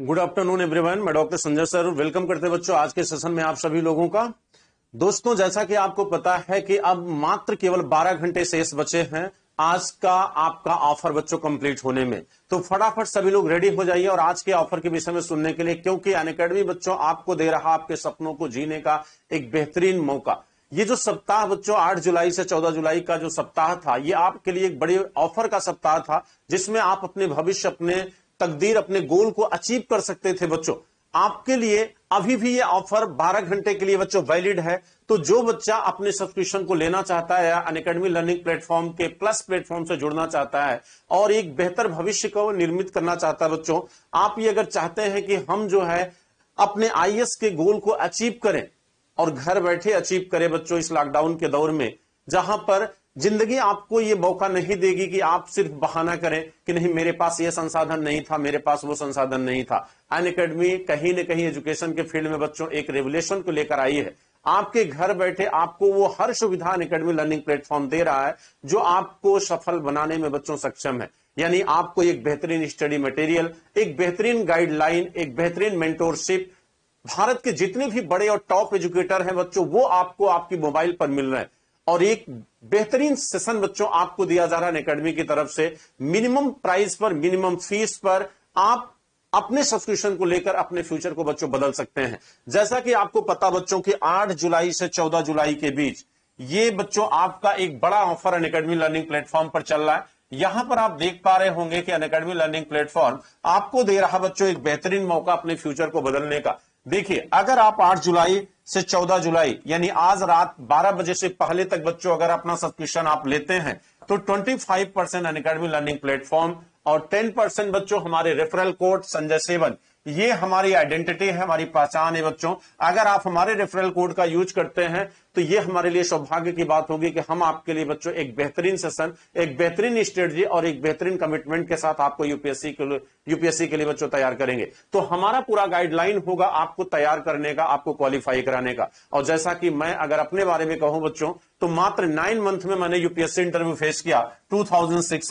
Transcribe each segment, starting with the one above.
good afternoon everyone मैं doctor Sanjay sir welcome करते बच्चों आज के सेशन में आप सभी लोगों का दोस्तों जैसा कि आपको पता है कि अब मात्र केवल 12 घंटे शेष बचे हैं आज का आपका ऑफर बच्चों कंप्लीट होने में तो फटाफट सभी लोग रेडी हो जाइए और आज के ऑफर के विषय में सुनने के लिए क्योंकि अन बच्चों आपको दे रहा आपके सपनों को जीने का एक बेहतरीन मौका ये जो सप्ताह बच्चों 8 जुलाई से 14 जुलाई का जो सप्ताह था ये आपके लिए एक बड़े ऑफर का सप्ताह था जिसमें आप अपने भविष्य अपने तकदीर अपने गोल को अचीव कर सकते थे बच्चों आपके लिए अभी भी ये ऑफर 12 घंटे के लिए बच्चों वैलिड है तो जो बच्चा अपने सब्सक्रिप्शन को लेना चाहता है या अनकेडमी लर्निंग प्लेटफॉर्म के प्लस प्लेटफॉर्म से जुड़ना चाहता है और एक बेहतर भविष्य को निर्मित करना चाहता है बच्चों आप ये अगर चाहते हैं कि हम जो है अपने आई के गोल को अचीव करें और घर बैठे अचीव करें बच्चों इस लॉकडाउन के दौर में जहां पर जिंदगी आपको ये मौका नहीं देगी कि आप सिर्फ बहाना करें कि नहीं मेरे पास ये संसाधन नहीं था मेरे पास वो संसाधन नहीं था अन अकेडमी कहीं ना कहीं एजुकेशन के फील्ड में बच्चों एक रेवुलेशन को लेकर आई है आपके घर बैठे आपको वो हर सुविधा अन अकेडमी लर्निंग प्लेटफॉर्म दे रहा है जो आपको सफल बनाने में बच्चों सक्षम है यानी आपको एक बेहतरीन स्टडी मटेरियल एक बेहतरीन गाइडलाइन एक बेहतरीन मेंटोरशिप भारत के जितने भी बड़े और टॉप एजुकेटर हैं बच्चों वो आपको आपकी मोबाइल पर मिल रहे हैं और एक बेहतरीन सेशन बच्चों आपको दिया जा रहा है अकेडमी की तरफ से मिनिमम प्राइस पर मिनिमम फीस पर आप अपने सब्सक्रिप्शन को लेकर अपने फ्यूचर को बच्चों बदल सकते हैं जैसा कि आपको पता बच्चों कि 8 जुलाई से 14 जुलाई के बीच ये बच्चों आपका एक बड़ा offer Unacademy learning platform पर चल रहा है यहां पर आप देख पा रहे होंगे कि अन अकेडमी लर्निंग प्लेटफॉर्म आपको दे रहा बच्चों एक बेहतरीन मौका अपने फ्यूचर को बदलने का देखिए अगर आप आठ जुलाई से 14 जुलाई यानी आज रात 12 बजे से पहले तक बच्चों अगर अपना सब्सक्रिप्शन आप लेते हैं तो 25 परसेंट अनकेडमी लर्निंग प्लेटफॉर्म और टेन परसेंट बच्चों हमारे रेफरल कोड संजय सेवन ये हमारी आइडेंटिटी है हमारी पहचान है बच्चों अगर आप हमारे रेफरल कोड का यूज करते हैं तो ये हमारे लिए सौभाग्य की बात होगी कि हम आपके लिए बच्चों एक बेहतरीन सेशन एक बेहतरीन स्ट्रेटजी और एक बेहतरीन कमिटमेंट के साथ आपको यूपीएससी के लिए यूपीएससी के लिए बच्चों तैयार करेंगे तो हमारा पूरा गाइडलाइन होगा आपको तैयार करने का आपको क्वालिफाई कराने का और जैसा कि मैं अगर अपने बारे में कहूं बच्चों तो मात्र नाइन मंथ में मैंने यूपीएससी इंटरव्यू फेस किया टू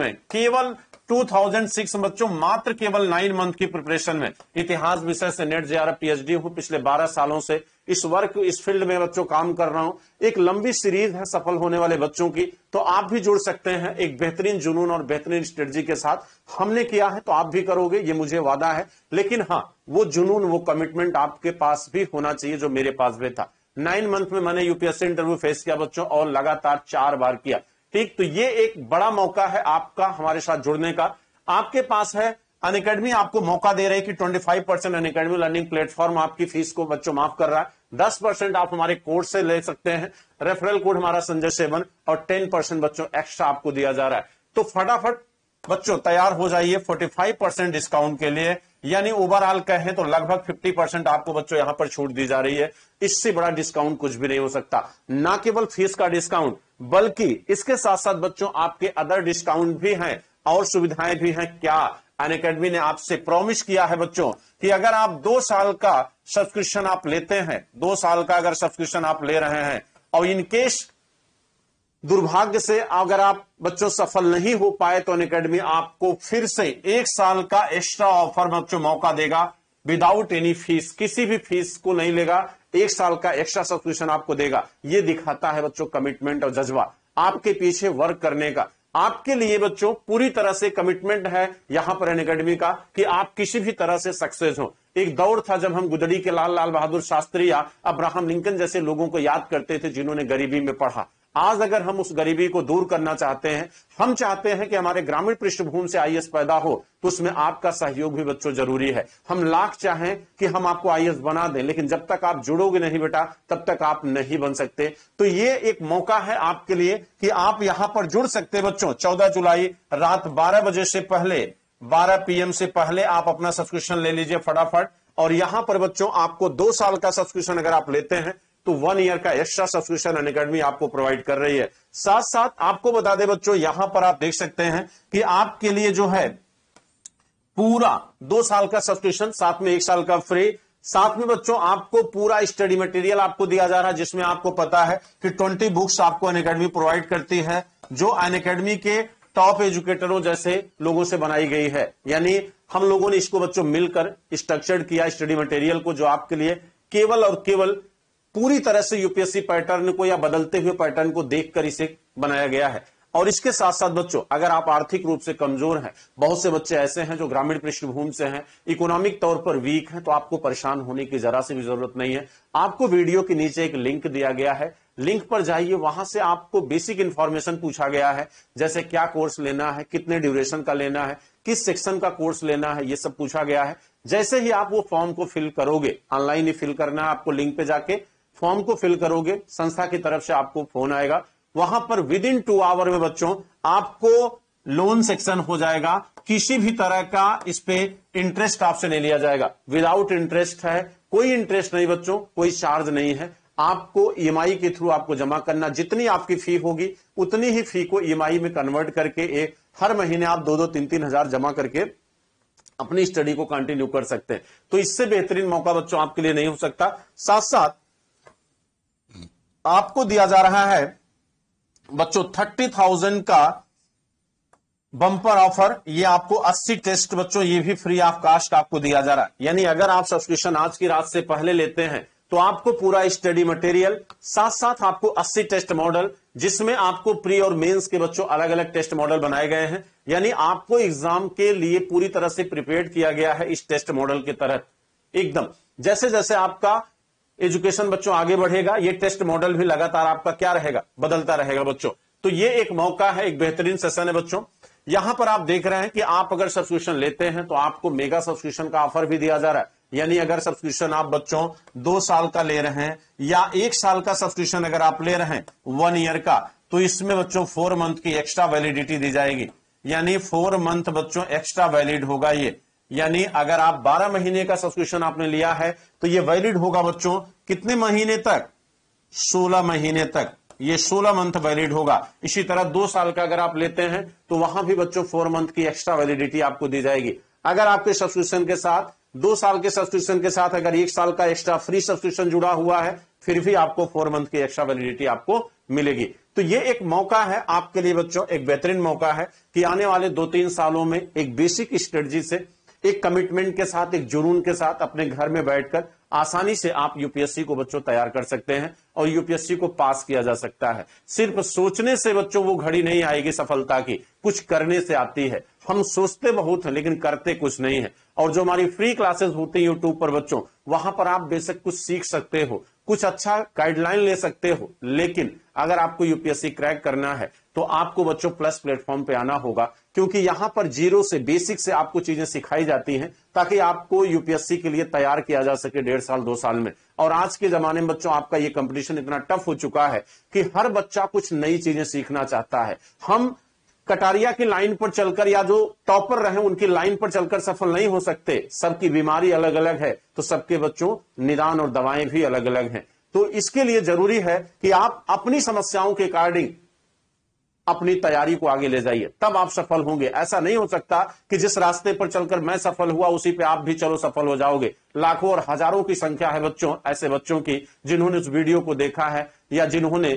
में केवल 2006 बच्चों मात्र केवल नाइन मंथ की प्रिपरेशन में इतिहास विषय से नेट जे पीएचडी हूं पिछले 12 सालों से इस वर्क इस फील्ड में बच्चों काम कर रहा हूं एक लंबी सीरीज है सफल होने वाले बच्चों की तो आप भी जुड़ सकते हैं एक बेहतरीन जुनून और बेहतरीन स्ट्रेटजी के साथ हमने किया है तो आप भी करोगे ये मुझे वादा है लेकिन हाँ वो जुनून वो कमिटमेंट आपके पास भी होना चाहिए जो मेरे पास भी था नाइन मंथ में मैंने यूपीएससी इंटरव्यू फेस किया बच्चों और लगातार चार बार किया ठीक तो ये एक बड़ा मौका है आपका हमारे साथ जुड़ने का आपके पास है अनकेडमी आपको मौका दे रही है कि 25 परसेंट अनकेडमी लर्निंग प्लेटफॉर्म आपकी फीस को बच्चों माफ कर रहा है 10 परसेंट आप हमारे कोर्स से ले सकते हैं रेफरल कोड हमारा संजय सेवन और 10 परसेंट बच्चों एक्स्ट्रा आपको दिया जा रहा है तो फटाफट बच्चों तैयार हो जाइए 45 परसेंट डिस्काउंट के लिए यानी ओवरऑल कहें तो लगभग फिफ्टी परसेंट आपको बच्चों यहां पर छूट दी जा रही है इससे बड़ा डिस्काउंट कुछ भी नहीं हो सकता ना केवल फीस का डिस्काउंट बल्कि इसके साथ साथ बच्चों आपके अदर डिस्काउंट भी हैं और सुविधाएं भी हैं क्या अन अकेडमी ने आपसे प्रॉमिस किया है बच्चों कि अगर आप दो साल का सब्सक्रिप्शन आप लेते हैं दो साल का अगर सब्सक्रिप्शन आप ले रहे हैं और इनकेस दुर्भाग्य से अगर आप बच्चों सफल नहीं हो पाए तो अन अकेडमी आपको फिर से एक साल का एक्स्ट्रा ऑफर बच्चों मौका देगा विदाउट एनी फीस किसी भी फीस को नहीं लेगा एक साल का एक्स्ट्रा सब्सक्रिप्शन आपको देगा ये दिखाता है बच्चों कमिटमेंट और जज्बा आपके पीछे वर्क करने का आपके लिए बच्चों पूरी तरह से कमिटमेंट है यहां पर अकेडमी का कि आप किसी भी तरह से सक्सेस हो एक दौर था जब हम गुदड़ी के लाल लाल बहादुर शास्त्री या अब्राहम लिंकन जैसे लोगों को याद करते थे जिन्होंने गरीबी में पढ़ा आज अगर हम उस गरीबी को दूर करना चाहते हैं हम चाहते हैं कि हमारे ग्रामीण पृष्ठभूमि से आईएएस पैदा हो तो उसमें आपका सहयोग भी बच्चों जरूरी है हम लाख चाहें कि हम आपको आईएएस बना दें लेकिन जब तक आप जुड़ोगे नहीं बेटा तब तक आप नहीं बन सकते तो ये एक मौका है आपके लिए कि आप यहां पर जुड़ सकते बच्चों चौदह जुलाई रात बारह बजे से पहले बारह पीएम से पहले आप अपना सब्सक्रिप्शन ले लीजिए फटाफट और यहां पर बच्चों आपको दो साल का सब्सक्रिप्शन अगर आप लेते हैं तो वन ईयर का एक्स्ट्रा सब्सक्रिप्शन अन अकेडमी आपको प्रोवाइड कर रही है साथ साथ आपको बता दें बच्चों यहां पर आप देख सकते हैं कि आपके लिए जो है पूरा दो साल का सब्सक्रिप्शन साथ में एक साल का फ्री साथ में बच्चों आपको पूरा स्टडी मटेरियल आपको दिया जा रहा है जिसमें आपको पता है कि ट्वेंटी बुक्स आपको अन अकेडमी प्रोवाइड करती है जो अन अकेडमी के टॉप एजुकेटरों जैसे लोगों से बनाई गई है यानी हम लोगों ने इसको बच्चों मिलकर स्ट्रक्चर्ड किया स्टडी मटेरियल को जो आपके लिए केवल और केवल पूरी तरह से यूपीएससी पैटर्न को या बदलते हुए पैटर्न को देखकर इसे बनाया गया है और इसके साथ साथ बच्चों अगर आप आर्थिक रूप से कमजोर हैं बहुत से बच्चे ऐसे हैं जो ग्रामीण पृष्ठभूमि से हैं इकोनॉमिक तौर पर वीक हैं तो आपको परेशान होने की जरा से भी जरूरत नहीं है आपको वीडियो के नीचे एक लिंक दिया गया है लिंक पर जाइए वहां से आपको बेसिक इन्फॉर्मेशन पूछा गया है जैसे क्या कोर्स लेना है कितने ड्यूरेशन का लेना है किस सेक्शन का कोर्स लेना है ये सब पूछा गया है जैसे ही आप वो फॉर्म को फिल करोगे ऑनलाइन ही फिल करना है आपको लिंक पे जाके फॉर्म को फिल करोगे संस्था की तरफ से आपको फोन आएगा वहां पर विद इन टू आवर में बच्चों आपको लोन सेक्शन हो जाएगा किसी भी तरह का इस पे इंटरेस्ट आपसे नहीं लिया जाएगा विदाउट इंटरेस्ट है कोई इंटरेस्ट नहीं बच्चों कोई चार्ज नहीं है आपको ईएमआई e के थ्रू आपको जमा करना जितनी आपकी फी होगी उतनी ही फी को ईएमआई e में कन्वर्ट करके एक हर महीने आप दो दो तीन तीन हजार जमा करके अपनी स्टडी को कंटिन्यू कर सकते हैं तो इससे बेहतरीन मौका बच्चों आपके लिए नहीं हो सकता साथ साथ आपको दिया जा रहा है बच्चों थर्टी थाउजेंड का बम्पर ऑफर ये आपको 80 टेस्ट बच्चों ये भी फ्री ऑफ कास्ट आपको दिया जा रहा है यानी अगर आप सब्सक्रिप्शन आज की रात से पहले लेते हैं तो आपको पूरा स्टडी मटेरियल साथ साथ आपको 80 टेस्ट मॉडल जिसमें आपको प्री और मेंस के बच्चों अलग अलग टेस्ट मॉडल बनाए गए हैं यानी आपको एग्जाम के लिए पूरी तरह से प्रिपेयर किया गया है इस टेस्ट मॉडल के तहत एकदम जैसे जैसे आपका एजुकेशन बच्चों आगे बढ़ेगा ये टेस्ट मॉडल भी लगातार आपका क्या रहेगा बदलता रहेगा बच्चों तो ये एक मौका है एक बेहतरीन सेशन है बच्चों यहां पर आप देख रहे हैं कि आप अगर सब्सक्रिप्शन लेते हैं तो आपको मेगा सब्सक्रिप्शन का ऑफर भी दिया जा रहा है यानी अगर सब्सक्रिप्शन आप बच्चों दो साल का ले रहे हैं या एक साल का सब्सक्रिप्शन अगर आप ले रहे हैं वन ईयर का तो इसमें बच्चों फोर मंथ की एक्स्ट्रा वैलिडिटी दी जाएगी यानी फोर मंथ बच्चों एक्स्ट्रा वैलिड होगा ये यानी अगर आप 12 महीने का सब्सक्रिप्शन आपने लिया है तो ये वैलिड होगा बच्चों कितने महीने तक 16 महीने तक ये 16 मंथ वैलिड होगा इसी तरह दो साल का अगर आप लेते हैं तो वहां भी बच्चों फोर मंथ की एक्स्ट्रा वैलिडिटी आपको दी जाएगी अगर आपके सब्सक्रिप्शन के साथ दो साल के सब्सक्रिप्शन के साथ अगर एक साल का एक्स्ट्रा फ्री सब्सक्रिप्शन जुड़ा हुआ है फिर भी आपको फोर मंथ की एक्स्ट्रा वैलिडिटी आपको मिलेगी तो ये एक मौका है आपके लिए बच्चों एक बेहतरीन मौका है कि आने वाले दो तीन सालों में एक बेसिक स्ट्रेटजी से एक कमिटमेंट के साथ एक जुनून के साथ अपने घर में बैठकर आसानी से आप यूपीएससी को बच्चों तैयार कर सकते हैं और यूपीएससी को पास किया जा सकता है सिर्फ सोचने से बच्चों वो घड़ी नहीं आएगी सफलता की कुछ करने से आती है हम सोचते बहुत हैं लेकिन करते कुछ नहीं है और जो हमारी फ्री क्लासेस होती है यूट्यूब पर बच्चों वहां पर आप बेशक कुछ सीख सकते हो कुछ अच्छा गाइडलाइन ले सकते हो लेकिन अगर आपको यूपीएससी क्रैक करना है तो आपको बच्चों प्लस प्लेटफॉर्म पे आना होगा क्योंकि यहां पर जीरो से बेसिक से आपको चीजें सिखाई जाती हैं ताकि आपको यूपीएससी के लिए तैयार किया जा सके डेढ़ साल दो साल में और आज के जमाने में बच्चों आपका ये कंपटीशन इतना टफ हो चुका है कि हर बच्चा कुछ नई चीजें सीखना चाहता है हम कटारिया की लाइन पर चलकर या जो टॉपर रहे उनकी लाइन पर चलकर सफल नहीं हो सकते सबकी बीमारी अलग अलग है तो सबके बच्चों निदान और दवाएं भी अलग अलग हैं तो इसके लिए जरूरी है कि आप अपनी समस्याओं के अकॉर्डिंग अपनी तैयारी को आगे ले जाइए तब आप सफल होंगे ऐसा नहीं हो सकता कि जिस रास्ते पर चलकर मैं सफल हुआ उसी पे आप भी चलो सफल हो जाओगे लाखों और हजारों की संख्या है बच्चों ऐसे बच्चों की जिन्होंने उस वीडियो को देखा है या जिन्होंने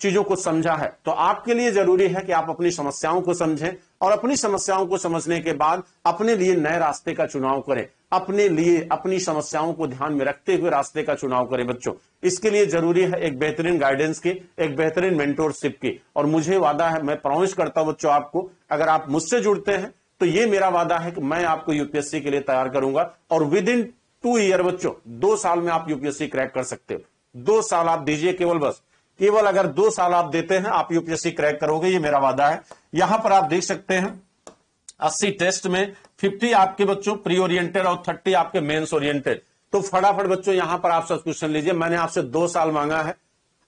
चीजों को समझा है तो आपके लिए जरूरी है कि आप अपनी समस्याओं को समझें और अपनी समस्याओं को समझने के बाद अपने लिए नए रास्ते का चुनाव करें अपने लिए अपनी समस्याओं को ध्यान में रखते हुए रास्ते का चुनाव करें बच्चों इसके लिए जरूरी है एक बेहतरीन गाइडेंस की एक बेहतरीन मेंटोरशिप की और मुझे वादा है मैं प्रॉमिस करता हूं बच्चों आपको अगर आप मुझसे जुड़ते हैं तो ये मेरा वादा है कि मैं आपको यूपीएससी के लिए तैयार करूंगा और विद इन टू ईयर बच्चों दो साल में आप यूपीएससी क्रैक कर सकते हो दो साल आप दीजिए केवल बस केवल अगर दो साल आप देते हैं आप यूपीएससी क्रैक करोगे ये मेरा वादा है यहां पर आप देख सकते हैं अस्सी टेस्ट में फिफ्टी आपके बच्चों प्री ओरिएंटेड और थर्टी आपके मेन्स ओरिएंटेड तो फटाफट बच्चों यहां पर आप क्वेश्चन लीजिए मैंने आपसे दो साल मांगा है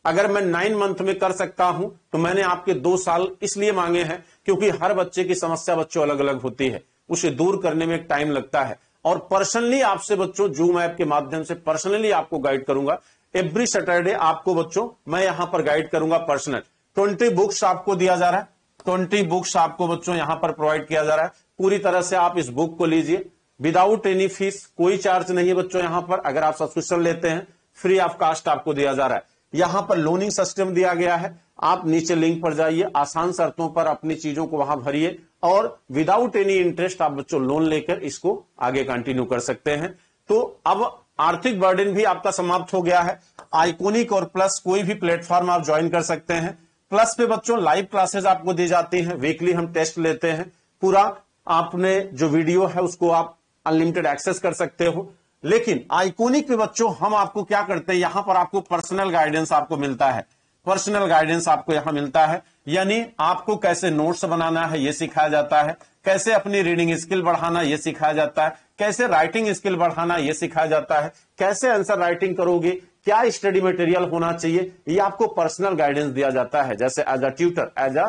अगर मैं नाइन मंथ में कर सकता हूं तो मैंने आपके दो साल इसलिए मांगे हैं क्योंकि हर बच्चे की समस्या बच्चों अलग अलग होती है उसे दूर करने में एक टाइम लगता है और पर्सनली आपसे बच्चों जूम ऐप के माध्यम से पर्सनली आपको गाइड करूंगा एवरी सैटरडे आपको बच्चों मैं यहां पर गाइड करूंगा पर्सनल ट्वेंटी बुक्स आपको दिया जा रहा है ट्वेंटी बुक्स आपको बच्चों यहां पर प्रोवाइड किया जा रहा है पूरी तरह से आप इस बुक को लीजिए विदाउट एनी फीस कोई चार्ज नहीं है बच्चों यहां पर अगर आप सब्सक्रिप्शन लेते हैं फ्री ऑफ कास्ट आपको दिया जा रहा है यहां पर लोनिंग सिस्टम दिया गया है आप नीचे लिंक पर जाइए आसान शर्तों पर अपनी चीजों को वहां भरिए और विदाउट एनी इंटरेस्ट आप बच्चों लोन लेकर इसको आगे कंटिन्यू कर सकते हैं तो अब आर्थिक बर्डन भी आपका समाप्त हो गया है आइकोनिक और प्लस कोई भी प्लेटफॉर्म आप ज्वाइन कर सकते हैं प्लस पे बच्चों लाइव क्लासेस आपको दी जाती हैं वीकली हम टेस्ट लेते हैं पूरा आपने जो वीडियो है उसको आप अनलिमिटेड एक्सेस कर सकते हो लेकिन आइकोनिक पे बच्चों हम आपको क्या करते हैं यहां पर आपको पर्सनल गाइडेंस आपको मिलता है पर्सनल गाइडेंस आपको यहां मिलता है यानी आपको कैसे नोट्स बनाना है ये सिखाया जाता है कैसे अपनी रीडिंग स्किल बढ़ाना ये सिखाया जाता है कैसे राइटिंग स्किल बढ़ाना यह सिखाया जाता है कैसे आंसर राइटिंग करोगे क्या स्टडी मटेरियल होना चाहिए ये आपको पर्सनल गाइडेंस दिया जाता है जैसे as a tutor as a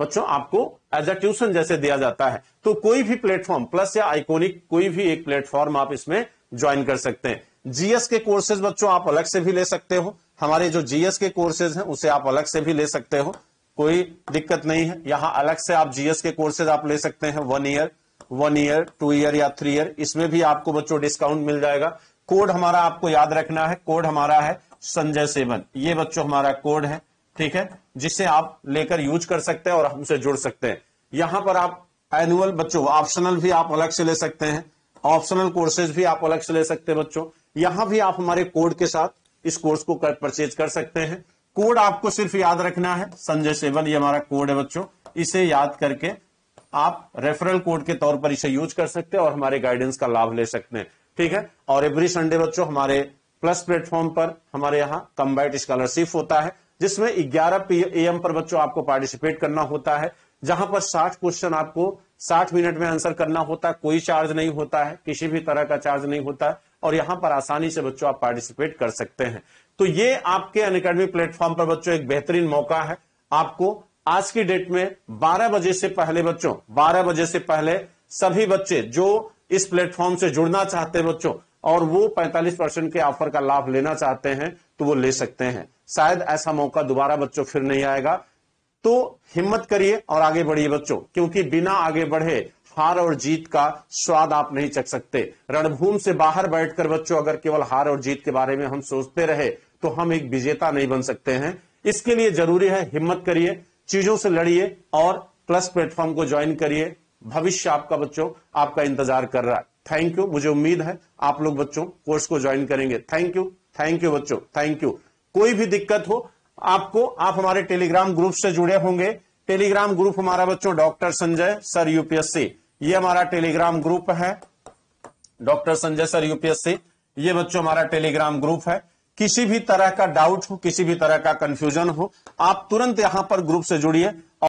बच्चों आपको एज अ ट्यूशन जैसे दिया जाता है तो कोई भी प्लेटफॉर्म प्लस या आइकोनिक कोई भी एक प्लेटफॉर्म आप इसमें ज्वाइन कर सकते हैं जीएस के कोर्सेज बच्चों आप अलग से भी ले सकते हो हमारे जो जीएस के कोर्सेज हैं उसे आप अलग से भी ले सकते हो कोई दिक्कत नहीं है यहां अलग से आप जीएस के कोर्सेज आप ले सकते हैं one year one year two year या थ्री ईयर इसमें भी आपको बच्चों डिस्काउंट मिल जाएगा कोड हमारा आपको याद रखना है कोड हमारा है संजय सेवन ये बच्चों हमारा कोड है ठीक है जिसे आप लेकर यूज कर सकते हैं और हमसे जुड़ सकते हैं यहां पर आप एनुअल बच्चों ऑप्शनल भी आप अलग से ले सकते हैं ऑप्शनल कोर्सेज भी आप अलग से ले सकते हैं बच्चों यहां भी आप हमारे कोड के साथ इस कोर्स को कर परचेज कर सकते हैं कोड आपको सिर्फ याद रखना है संजय सेवन ये हमारा कोड है बच्चों इसे याद करके आप रेफरल कोड के तौर पर इसे यूज कर सकते हैं और हमारे गाइडेंस का लाभ ले सकते हैं ठीक है और एवरी संडे बच्चों हमारे प्लस प्लेटफॉर्म पर हमारे यहाँ कम्बाइट स्कॉलरशिप होता है जिसमें ग्यारह एम पर बच्चों आपको पार्टिसिपेट करना होता है जहां पर 60 क्वेश्चन आपको 60 मिनट में आंसर करना होता है कोई चार्ज नहीं होता है किसी भी तरह का चार्ज नहीं होता है और यहां पर आसानी से बच्चों आप पार्टिसिपेट कर सकते हैं तो ये आपके अन प्लेटफॉर्म पर बच्चों एक बेहतरीन मौका है आपको आज की डेट में 12 बजे से पहले बच्चों 12 बजे से पहले सभी बच्चे जो इस प्लेटफॉर्म से जुड़ना चाहते हैं बच्चों और वो 45 परसेंट के ऑफर का लाभ लेना चाहते हैं तो वो ले सकते हैं शायद ऐसा मौका दोबारा बच्चों फिर नहीं आएगा तो हिम्मत करिए और आगे बढ़िए बच्चों क्योंकि बिना आगे बढ़े हार और जीत का स्वाद आप नहीं चख सकते रणभूमि से बाहर बैठकर बच्चों अगर केवल हार और जीत के बारे में हम सोचते रहे तो हम एक विजेता नहीं बन सकते हैं इसके लिए जरूरी है हिम्मत करिए चीजों से लड़िए और प्लस प्लेटफॉर्म को ज्वाइन करिए भविष्य आपका बच्चों आपका इंतजार कर रहा है थैंक यू मुझे उम्मीद है आप लोग बच्चों कोर्स को ज्वाइन करेंगे थैंक यू थैंक यू बच्चों थैंक यू कोई भी दिक्कत हो आपको आप हमारे टेलीग्राम ग्रुप से जुड़े होंगे टेलीग्राम ग्रुप हमारा बच्चों डॉक्टर संजय सर यूपीएससी ये हमारा टेलीग्राम ग्रुप है डॉक्टर संजय सर यूपीएससी ये बच्चों हमारा टेलीग्राम ग्रुप है किसी भी तरह का डाउट हो किसी भी तरह का कंफ्यूजन हो आप तुरंत यहां पर ग्रुप से जुड़िए